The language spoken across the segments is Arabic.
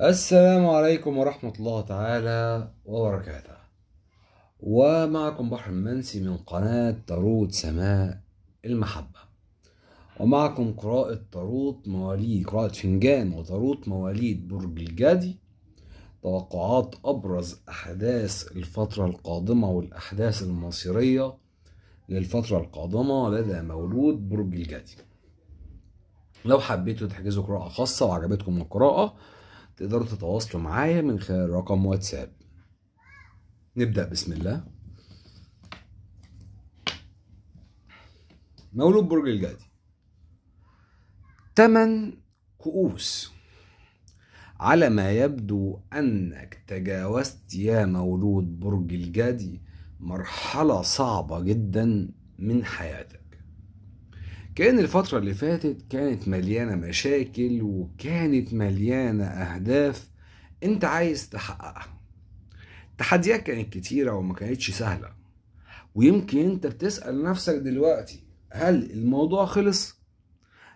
السلام عليكم ورحمة الله تعالى وبركاته ومعكم بحر المنسي من قناة طارود سماء المحبة ومعكم قراءة طارود مواليد قراءة فنجان وطارود مواليد برج الجدي توقعات أبرز أحداث الفترة القادمة والأحداث المصيرية للفترة القادمة لدى مولود برج الجدي لو حبيتوا تحجزوا قراءة خاصة وعجبتكم القراءة تقدروا تتواصلوا معايا من خلال رقم واتساب نبدأ بسم الله مولود برج الجدي تمن كؤوس على ما يبدو أنك تجاوزت يا مولود برج الجدي مرحلة صعبة جدا من حياتك كان الفترة اللي فاتت كانت مليانة مشاكل وكانت مليانة أهداف أنت عايز تحققها تحديات كانت كتيرة وما كانتش سهلة ويمكن أنت بتسأل نفسك دلوقتي هل الموضوع خلص؟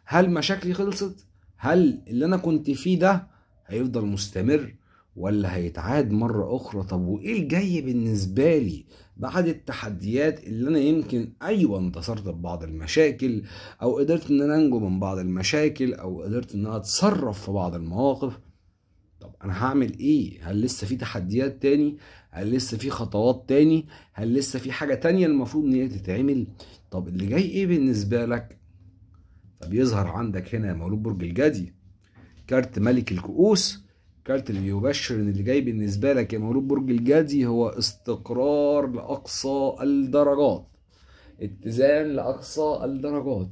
هل مشاكلي خلصت؟ هل اللي أنا كنت فيه ده هيفضل مستمر؟ ولا هيتعاد مرة أخرى طب وإيه الجاي بالنسبة لي بعد التحديات اللي أنا يمكن أيوة انتصرت ببعض المشاكل أو قدرت إن أنا أنجو من بعض المشاكل أو قدرت إن أنا أتصرف في بعض المواقف طب أنا هعمل إيه؟ هل لسه في تحديات تاني؟ هل لسه في خطوات تاني؟ هل لسه في حاجة تانية المفروض إن هي تتعمل؟ طب اللي جاي إيه بالنسبة لك؟ فبيظهر عندك هنا مولود برج الجدي كارت ملك الكؤوس كارت اللي بيبشر ان اللي جاي بالنسبه لك يا مولود برج الجدي هو استقرار لاقصى الدرجات اتزان لاقصى الدرجات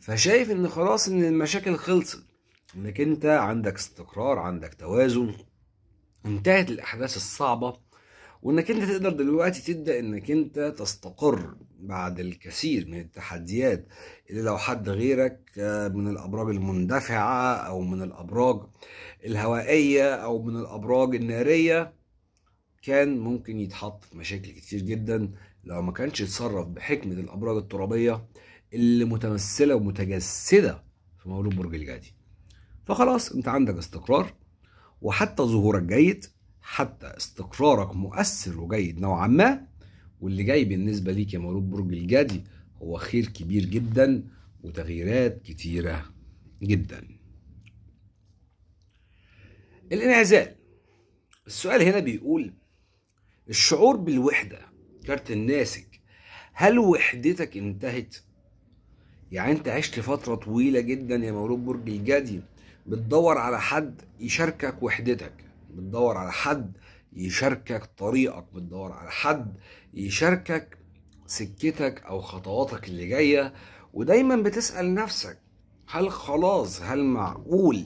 فشايف ان خلاص ان المشاكل خلصت انك انت عندك استقرار عندك توازن انتهت الاحداث الصعبه وانك انت تقدر دلوقتي تبدا انك انت تستقر بعد الكثير من التحديات اللي لو حد غيرك آه، من الابراج المندفعه او من الابراج الهوائيه او من الابراج الناريه كان ممكن يتحط في مشاكل كتير جدا لو ما كانش يتصرف بحكمه الابراج الترابيه اللي متمثله ومتجسده في مولود برج الجدي فخلاص انت عندك استقرار وحتى ظهورك جيد حتى استقرارك مؤثر وجيد نوعا ما واللي جاي بالنسبة ليك يا مولود برج الجدي هو خير كبير جدا وتغييرات كتيرة جدا الانعزال السؤال هنا بيقول الشعور بالوحدة كارت الناسك هل وحدتك انتهت؟ يعني انت عشت فترة طويلة جدا يا مولود برج الجدي بتدور على حد يشاركك وحدتك بتدور على حد يشاركك طريقك بتدور على حد يشاركك سكتك او خطواتك اللي جايه ودايما بتسال نفسك هل خلاص هل معقول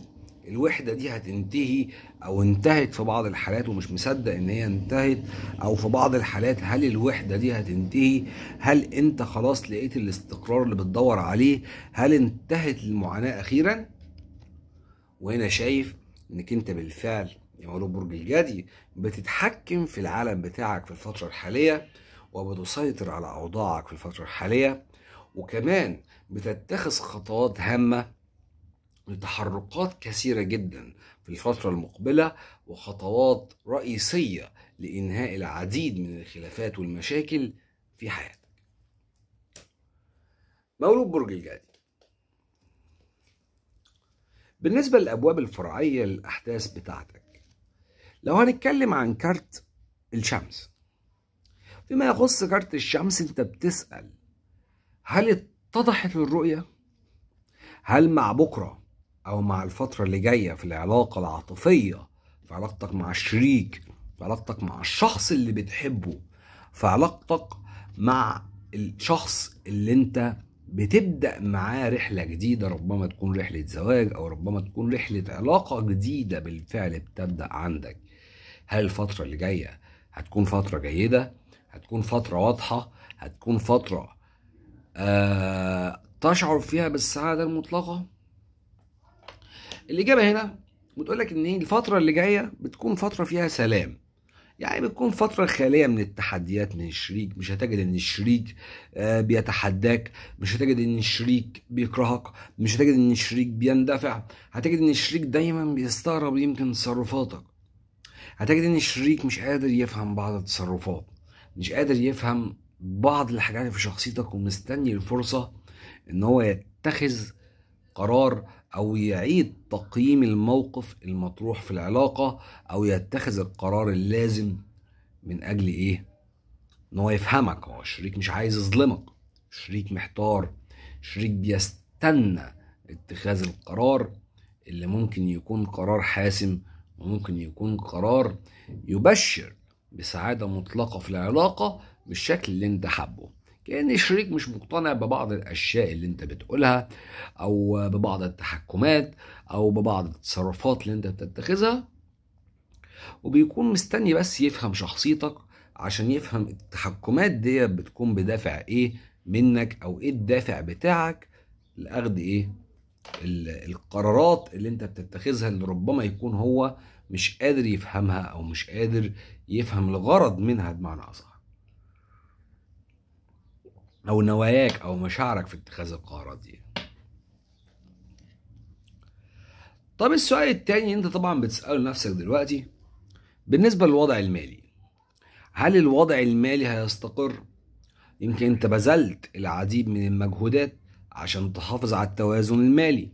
الوحدة دي هتنتهي أو انتهت في بعض الحالات ومش مصدق إن هي انتهت أو في بعض الحالات هل الوحدة دي هتنتهي؟ هل أنت خلاص لقيت الاستقرار اللي بتدور عليه؟ هل انتهت المعاناة أخيرا؟ وهنا شايف إنك أنت بالفعل يقولوا برج الجدي بتتحكم في العالم بتاعك في الفترة الحالية وبتسيطر على أوضاعك في الفترة الحالية وكمان بتتخذ خطوات هامة لتحركات كثيرة جدا في الفترة المقبلة وخطوات رئيسية لإنهاء العديد من الخلافات والمشاكل في حياتك مولود برج الجدي بالنسبة للأبواب الفرعية للأحداث بتاعتك لو هنتكلم عن كارت الشمس فيما يخص كارت الشمس انت بتسأل هل اتضحت الرؤية؟ هل مع بكرة أو مع الفترة اللي جاية في العلاقة العاطفية في علاقتك مع الشريك في علاقتك مع الشخص اللي بتحبه في علاقتك مع الشخص اللي انت بتبدأ معاه رحلة جديدة ربما تكون رحلة زواج أو ربما تكون رحلة علاقة جديدة بالفعل بتبدأ عندك هل الفترة اللي جاية هتكون فترة جيدة هتكون فترة واضحة هتكون فترة آه تشعر فيها بالسعادة المطلقة الإجابة هنا بتقول لك إن الفترة اللي جاية بتكون فترة فيها سلام يعني بتكون فترة خالية من التحديات من الشريك مش هتجد ان الشريك آه، بيتحداك مش هتجد ان الشريك بيكرهك مش هتجد ان الشريك بيندفع هتجد ان الشريك دايما بيستغرب يمكن تصرفاتك هتجد ان الشريك مش قادر يفهم بعض التصرفات مش قادر يفهم بعض الحاجات في شخصيتك ومستني الفرصه ان هو يتخذ قرار او يعيد تقييم الموقف المطروح في العلاقه او يتخذ القرار اللازم من اجل ايه ان هو يفهمك هو الشريك مش عايز يظلمك شريك محتار شريك بيستنى اتخاذ القرار اللي ممكن يكون قرار حاسم وممكن يكون قرار يبشر بسعادة مطلقة في العلاقة بالشكل اللي انت حبه كأن الشريك مش مقتنع ببعض الأشياء اللي انت بتقولها أو ببعض التحكمات أو ببعض التصرفات اللي انت بتتخذها وبيكون مستني بس يفهم شخصيتك عشان يفهم التحكمات دي بتكون بدافع ايه منك او ايه الدافع بتاعك لاخذ ايه القرارات اللي انت بتتخذها اللي ربما يكون هو مش قادر يفهمها او مش قادر يفهم الغرض منها بمعنى اصح او نواياك او مشاعرك في اتخاذ القرارات دي طب السؤال التاني انت طبعا بتسأله نفسك دلوقتي بالنسبة للوضع المالي هل الوضع المالي هيستقر؟ يمكن انت بذلت العديد من المجهودات عشان تحافظ على التوازن المالي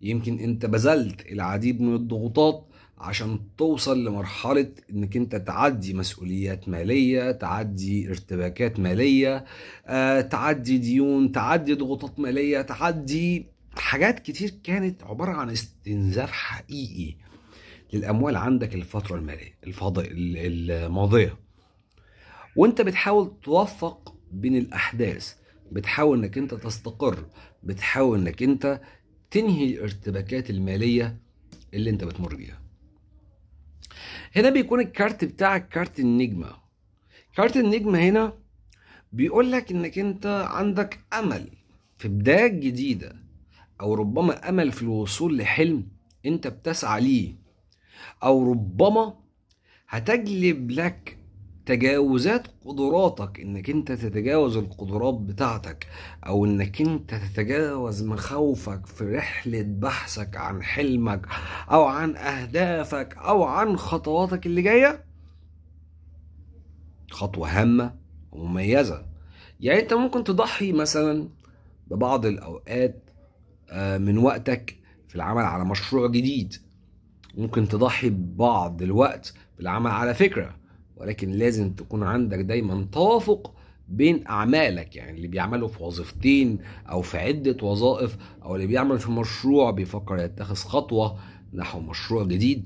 يمكن انت بذلت العديد من الضغوطات عشان توصل لمرحلة انك انت تعدي مسؤوليات مالية تعدي ارتباكات مالية آه، تعدي ديون تعدي ضغوطات مالية تعدي حاجات كتير كانت عبارة عن استنزاف حقيقي للأموال عندك الفترة المالية الماضية وانت بتحاول توفق بين الأحداث بتحاول انك انت تستقر بتحاول انك انت تنهي الارتباكات الماليه اللي انت بتمر بيها هنا بيكون الكارت بتاعك كارت النجمه كارت النجمه هنا بيقول لك انك انت عندك امل في بدايه جديده او ربما امل في الوصول لحلم انت بتسعى ليه او ربما هتجلب لك تجاوزات قدراتك انك انت تتجاوز القدرات بتاعتك او انك انت تتجاوز مخاوفك في رحلة بحثك عن حلمك او عن اهدافك او عن خطواتك اللي جاية خطوة هامة ومميزة يعني انت ممكن تضحي مثلا ببعض الاوقات آه، من وقتك في العمل على مشروع جديد ممكن تضحي ببعض الوقت بالعمل على فكرة ولكن لازم تكون عندك دايما توافق بين اعمالك يعني اللي بيعمله في وظيفتين او في عده وظائف او اللي بيعمل في مشروع بيفكر يتخذ خطوه نحو مشروع جديد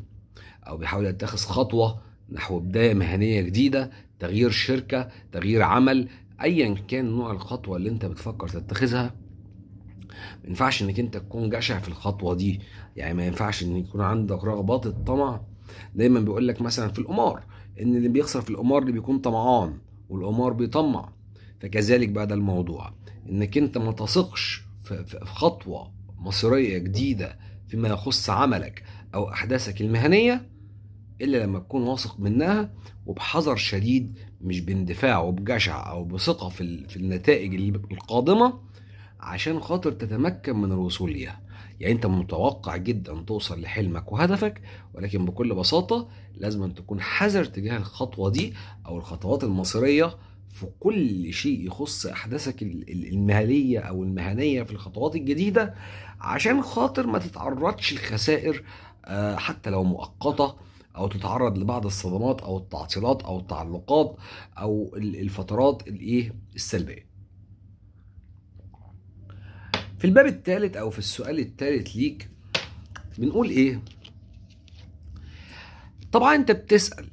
او بيحاول يتخذ خطوه نحو بدايه مهنيه جديده تغيير شركه تغيير عمل ايا كان نوع الخطوه اللي انت بتفكر تتخذها ما ينفعش انك انت تكون جشع في الخطوه دي يعني ما ينفعش ان يكون عندك رغبات الطمع دايما بيقول لك مثلا في القمار ان اللي بيخسر في القمار اللي بيكون طمعان والقمار بيطمع فكذلك بقى ده الموضوع انك انت ما تثقش في خطوه مصيريه جديده فيما يخص عملك او احداثك المهنيه الا لما تكون واثق منها وبحذر شديد مش باندفاع وبجشع او بثقه في النتائج القادمه عشان خاطر تتمكن من الوصول ليها يعني انت متوقع جدا توصل لحلمك وهدفك ولكن بكل بساطه لازم أن تكون حذر تجاه الخطوه دي او الخطوات المصيريه في كل شيء يخص احداثك المهنيه او المهنيه في الخطوات الجديده عشان خاطر ما تتعرضش لخسائر آه، حتى لو مؤقته او تتعرض لبعض الصدمات او التعطيلات او التعلقات او الفترات الايه السلبيه في الباب الثالث او في السؤال الثالث ليك بنقول ايه طبعا انت بتسال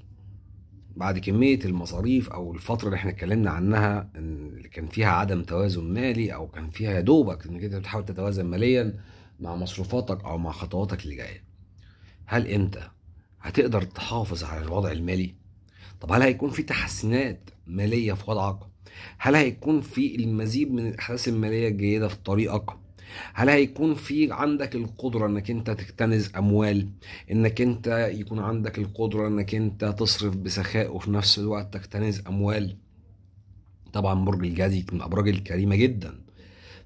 بعد كميه المصاريف او الفتره اللي احنا اتكلمنا عنها اللي كان فيها عدم توازن مالي او كان فيها يا دوبك انك انت بتحاول تتوازن ماليا مع مصروفاتك او مع خطواتك اللي جايه هل انت هتقدر تحافظ على الوضع المالي طب هل هيكون في تحسينات ماليه في وضعك هل هيكون في المزيد من الاحساس الماليه الجيده في طريقك هل هيكون في عندك القدرة انك انت تكتنز اموال انك انت يكون عندك القدرة انك انت تصرف بسخاء وفي نفس الوقت تكتنز اموال طبعا برج الجدي من الابراج الكريمة جدا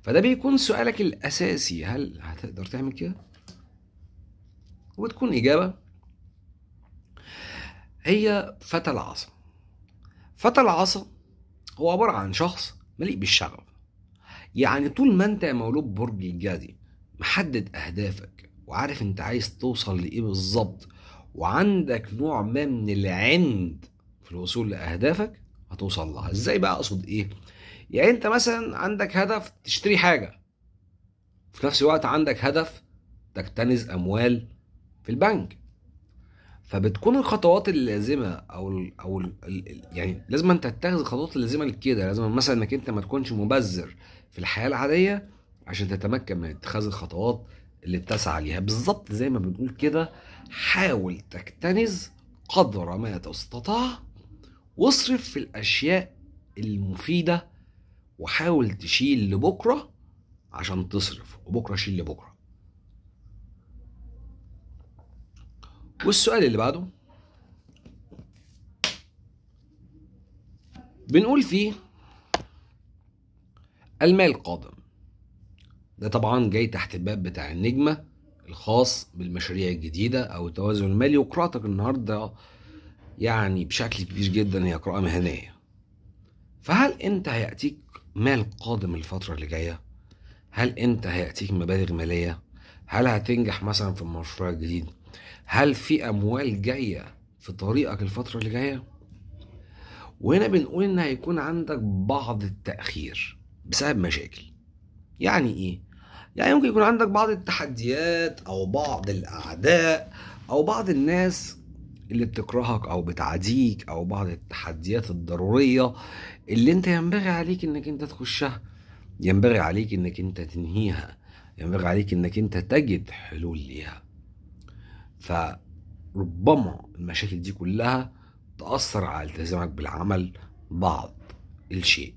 فده بيكون سؤالك الاساسي هل هتقدر تعمل كده وتكون اجابة هي فتى العصا فتى العصا هو عبارة عن شخص مليء بالشغف يعني طول ما انت يا مولود برج الجدي محدد اهدافك وعارف انت عايز توصل لايه بالظبط وعندك نوع ما من العند في الوصول لاهدافك هتوصل لها ازاي بقى اقصد ايه يعني انت مثلا عندك هدف تشتري حاجه في نفس الوقت عندك هدف تكتنز اموال في البنك فبتكون الخطوات اللازمه او الـ او الـ يعني لازم انت تتخذ الخطوات اللازمه لكده لازم مثلا انك انت ما تكونش مبذر في الحياه العاديه عشان تتمكن من اتخاذ الخطوات اللي بتسعى ليها بالظبط زي ما بنقول كده حاول تكتنز قدر ما تستطاع واصرف في الاشياء المفيده وحاول تشيل لبكره عشان تصرف وبكره شيل لبكره والسؤال اللي بعده بنقول فيه المال القادم ده طبعا جاي تحت الباب بتاع النجمة الخاص بالمشاريع الجديدة أو التوازن المالي وقراءتك النهاردة يعني بشكل كبير جدا هي قراءة مهنية فهل أنت هيأتيك مال قادم الفترة اللي جاية؟ هل أنت هيأتيك مبالغ مالية؟ هل هتنجح مثلا في المشروع الجديد؟ هل في اموال جايه في طريقك الفتره اللي جايه وهنا بنقول ان هيكون عندك بعض التاخير بسبب مشاكل يعني ايه يعني ممكن يكون عندك بعض التحديات او بعض الاعداء او بعض الناس اللي بتكرهك او بتعاديك او بعض التحديات الضروريه اللي انت ينبغي عليك انك انت تخشها ينبغي عليك انك انت تنهيها ينبغي عليك انك انت تجد حلول ليها فربما المشاكل دي كلها تأثر على التزامك بالعمل بعض الشيء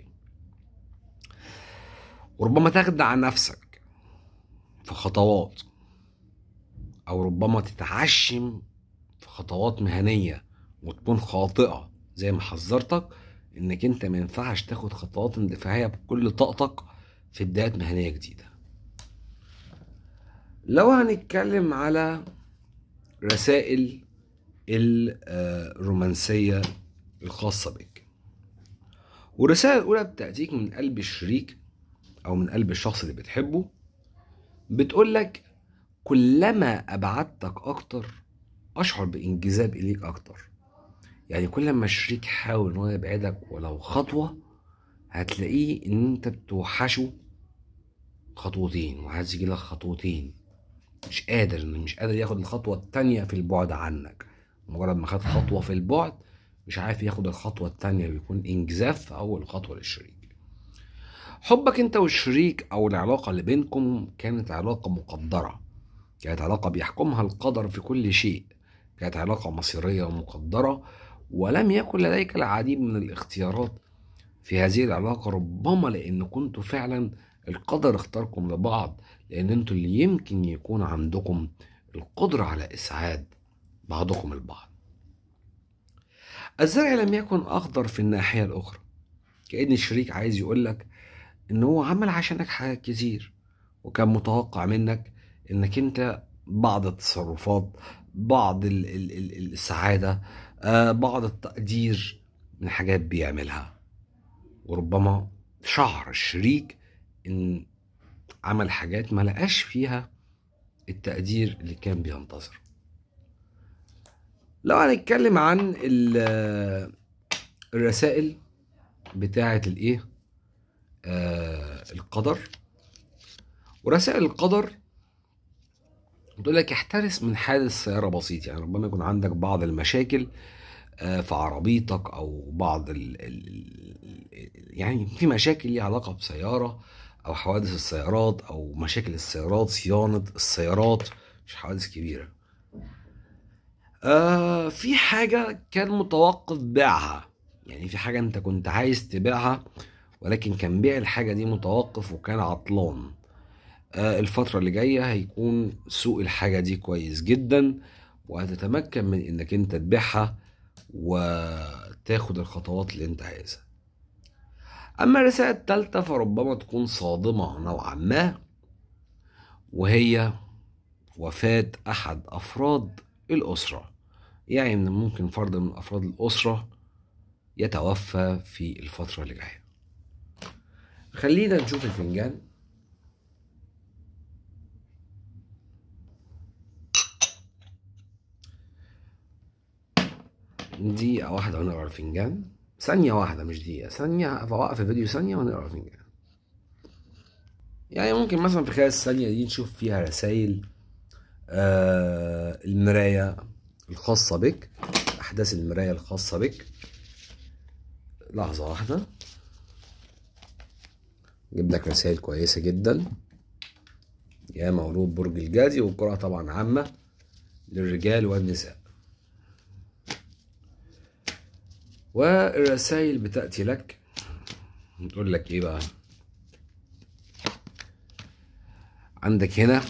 وربما تخدع نفسك في خطوات أو ربما تتعشم في خطوات مهنية وتكون خاطئة زي ما حذرتك إنك أنت ما ينفعش تاخد خطوات اندفاعية بكل طاقتك في بداية مهنية جديدة لو هنتكلم على رسائل الرومانسية الخاصة بك والرسالة الأولى بتأتيك من قلب الشريك أو من قلب الشخص اللي بتحبه بتقول لك كلما أبعدتك أكتر أشعر بإنجذاب إليك أكتر يعني كل ما الشريك حاول إن هو يبعدك ولو خطوة هتلاقيه إن أنت بتوحشه خطوتين وعايز يجيلك خطوتين مش قادر مش قادر ياخد الخطوه التانيه في البعد عنك مجرد ما خد خطوه في البعد مش عارف ياخد الخطوه التانيه بيكون انجزاف في اول خطوه للشريك حبك انت والشريك او العلاقه اللي بينكم كانت علاقه مقدره كانت علاقه بيحكمها القدر في كل شيء كانت علاقه مصيريه ومقدره ولم يكن لديك العديد من الاختيارات في هذه العلاقة ربما لأن كنت فعلا القدر اختاركم لبعض لان انتوا اللي يمكن يكون عندكم القدرة على اسعاد بعضكم البعض الزرع لم يكن اخضر في الناحية الاخرى كأن الشريك عايز يقولك ان هو عمل عشانك حاجات كتير وكان متوقع منك انك انت بعض التصرفات بعض الـ الـ الـ السعادة آه، بعض التقدير من حاجات بيعملها وربما شعر الشريك ان عمل حاجات ما لقاش فيها التقدير اللي كان بينتظره لو هنتكلم عن آه، الرسائل بتاعة الايه آه القدر ورسائل القدر بتقول لك احترس من حادث سيارة بسيط يعني ربما يكون عندك بعض المشاكل آه، في عربيتك او بعض الـ الـ يعني في مشاكل ليها علاقه بسياره او حوادث السيارات او مشاكل السيارات صيانه السيارات مش حوادث كبيره آه في حاجه كان متوقف بيعها يعني في حاجه انت كنت عايز تبيعها ولكن كان بيع الحاجه دي متوقف وكان عطلان آه الفتره اللي جايه هيكون سوق الحاجه دي كويس جدا وهتتمكن من انك انت تبيعها وتاخد الخطوات اللي انت عايزها أما الرسالة الثالثة فربما تكون صادمة نوعا ما وهي وفاة أحد أفراد الأسرة يعني إن ممكن فرد من أفراد الأسرة يتوفى في الفترة اللي جاية خلينا نشوف الفنجان دي واحدة هنا على الفنجان ثانية واحدة مش دقيقة ثانية أوقف الفيديو ثانية ونقرا فنجان يعني ممكن مثلا في خلال الثانية دي نشوف فيها رسائل آه المراية الخاصة بك أحداث المراية الخاصة بك لحظة واحدة جيب لك رسائل كويسة جدا يا مولود برج الجدي والقراءة طبعا عامة للرجال والنساء والرسائل بتأتي لك بتقول لك ايه بقى عندك هنا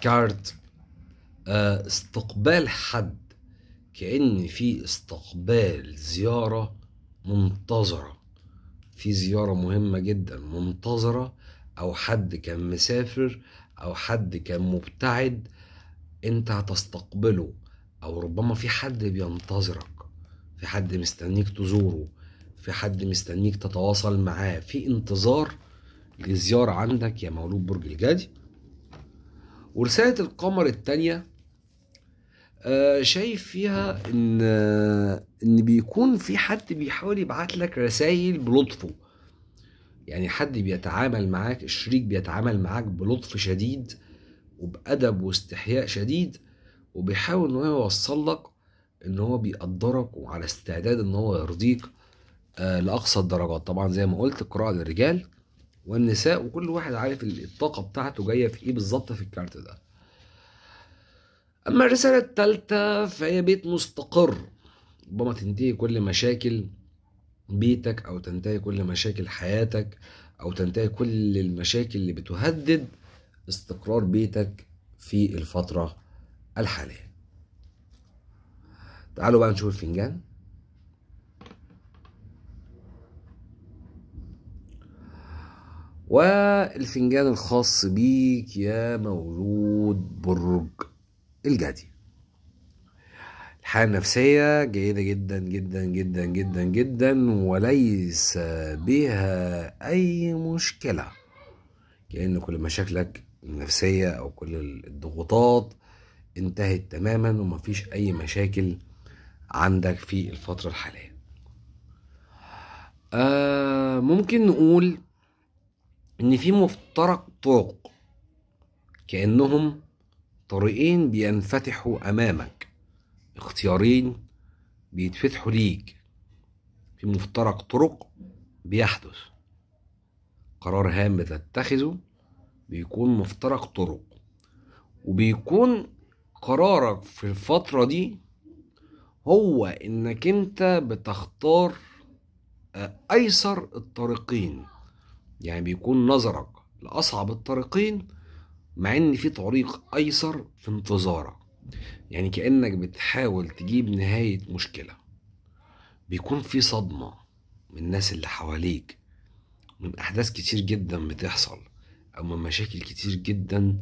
كارت آه، استقبال حد كأن في استقبال زيارة منتظرة في زيارة مهمة جدا منتظرة أو حد كان مسافر أو حد كان مبتعد أنت هتستقبله او ربما في حد بينتظرك في حد مستنيك تزوره في حد مستنيك تتواصل معاه في انتظار لزيارة عندك يا مولود برج الجدي ورسالة القمر التانية آه، شايف فيها ان ان بيكون في حد بيحاول يبعت لك رسائل بلطفه يعني حد بيتعامل معاك الشريك بيتعامل معاك بلطف شديد وبأدب واستحياء شديد وبيحاول ان هو يوصل لك ان هو بيقدرك وعلى استعداد ان هو يرضيك آه، لاقصى الدرجات طبعا زي ما قلت القراءه للرجال والنساء وكل واحد عارف الطاقه بتاعته جايه في ايه بالظبط في الكارت ده اما الرساله التالتة فهي بيت مستقر ربما تنتهي كل مشاكل بيتك او تنتهي كل مشاكل حياتك او تنتهي كل المشاكل اللي بتهدد استقرار بيتك في الفتره الحالة تعالوا بقى نشوف الفنجان والفنجان الخاص بيك يا مولود برج الجدي الحالة النفسية جيدة جدا جدا جدا جدا جدا وليس بها أي مشكلة كأن كل مشاكلك النفسية أو كل الضغوطات انتهت تماما ومفيش اي مشاكل عندك في الفترة الحالية آه ممكن نقول ان في مفترق طرق كأنهم طريقين بينفتحوا امامك اختيارين بيتفتحوا ليك في مفترق طرق بيحدث قرار هام بتتخذه بيكون مفترق طرق وبيكون قرارك في الفترة دي هو انك انت بتختار آه، ايسر الطريقين يعني بيكون نظرك لاصعب الطريقين مع ان في طريق ايسر في انتظارك يعني كانك بتحاول تجيب نهايه مشكله بيكون في صدمه من الناس اللي حواليك من احداث كتير جدا بتحصل او من مشاكل كتير جدا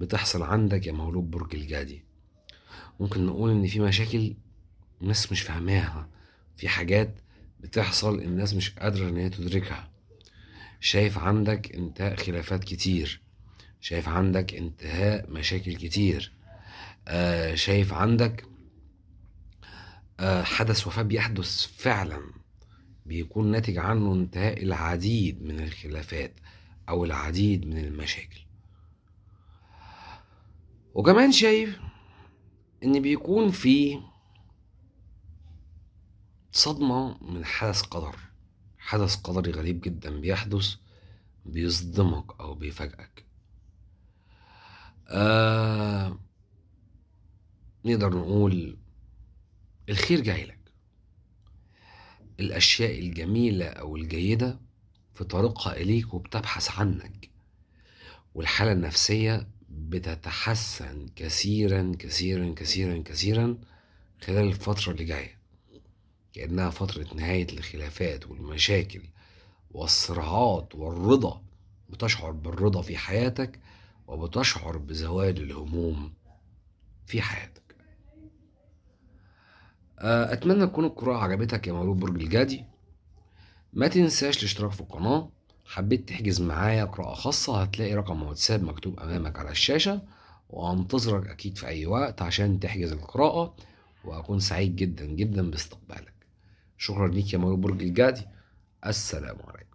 بتحصل عندك يا مولود برج الجدي ممكن نقول ان في مشاكل الناس مش فاهماها في حاجات بتحصل الناس مش قادرة ان هي تدركها شايف عندك انتهاء خلافات كتير شايف عندك انتهاء مشاكل كتير آه شايف عندك آه حدث وفاة بيحدث فعلا بيكون ناتج عنه انتهاء العديد من الخلافات او العديد من المشاكل وكمان شايف ان بيكون في صدمة من حدث قدر حدث قدري غريب جدا بيحدث بيصدمك او بيفاجئك آه نقدر نقول الخير جاي لك الاشياء الجميلة او الجيدة في طريقها اليك وبتبحث عنك والحالة النفسية بتتحسن كثيرا كثيرا كثيرا كثيرا خلال الفترة اللي جاية كأنها فترة نهاية الخلافات والمشاكل والصراعات والرضا بتشعر بالرضا في حياتك وبتشعر بزوال الهموم في حياتك آه، أتمنى تكون القراءة عجبتك يا مولود برج الجدي ما تنساش الاشتراك في القناة حبيت تحجز معايا قراءة خاصة هتلاقي رقم واتساب مكتوب أمامك على الشاشة وأنتظرك أكيد في أي وقت عشان تحجز القراءة وأكون سعيد جدا جدا باستقبالك شكرا ليك يا مولو برج الجادي السلام عليكم